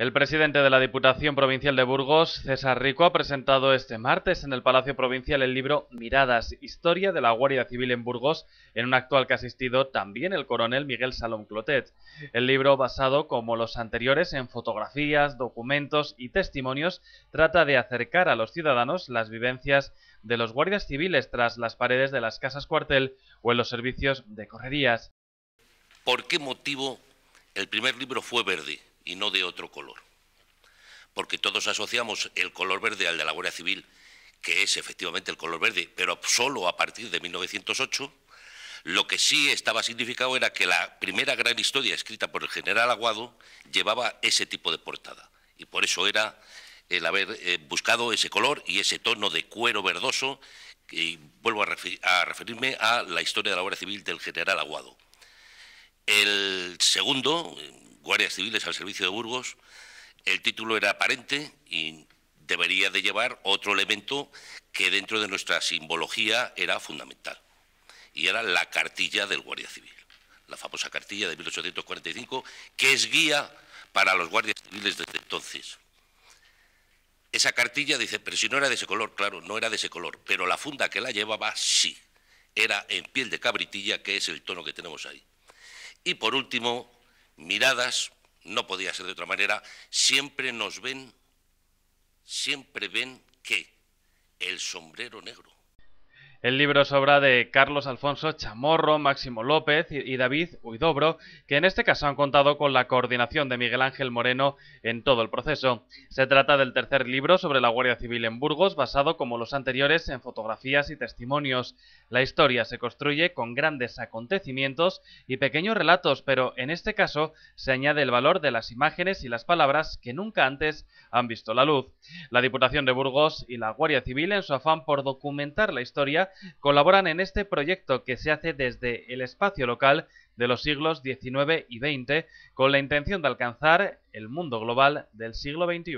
El presidente de la Diputación Provincial de Burgos, César Rico, ha presentado este martes en el Palacio Provincial el libro Miradas, Historia de la Guardia Civil en Burgos, en un actual que ha asistido también el coronel Miguel Salón Clotet. El libro, basado como los anteriores en fotografías, documentos y testimonios, trata de acercar a los ciudadanos las vivencias de los guardias civiles tras las paredes de las casas cuartel o en los servicios de correrías. ¿Por qué motivo el primer libro fue verde? y no de otro color. Porque todos asociamos el color verde al de la Guardia Civil, que es efectivamente el color verde, pero solo a partir de 1908. Lo que sí estaba significado era que la primera gran historia escrita por el general Aguado llevaba ese tipo de portada. Y por eso era el haber eh, buscado ese color y ese tono de cuero verdoso. Y vuelvo a, referirme a la historia de la Guardia civil del general Aguado. El segundo, guardias civiles al servicio de Burgos, el título era aparente y debería de llevar otro elemento que dentro de nuestra simbología era fundamental, y era la cartilla del Guardia Civil, la famosa cartilla de 1845, que es guía para los guardias civiles desde entonces. Esa cartilla dice, pero si no era de ese color, claro, no era de ese color, pero la funda que la llevaba sí, era en piel de cabritilla, que es el tono que tenemos ahí. Y por último, miradas, no podía ser de otra manera, siempre nos ven, siempre ven que el sombrero negro. El libro es obra de Carlos Alfonso Chamorro, Máximo López y David Huidobro, que en este caso han contado con la coordinación de Miguel Ángel Moreno en todo el proceso. Se trata del tercer libro sobre la Guardia Civil en Burgos, basado como los anteriores en fotografías y testimonios. La historia se construye con grandes acontecimientos y pequeños relatos, pero en este caso se añade el valor de las imágenes y las palabras que nunca antes han visto la luz. La Diputación de Burgos y la Guardia Civil, en su afán por documentar la historia, colaboran en este proyecto que se hace desde el espacio local de los siglos XIX y XX con la intención de alcanzar el mundo global del siglo XXI.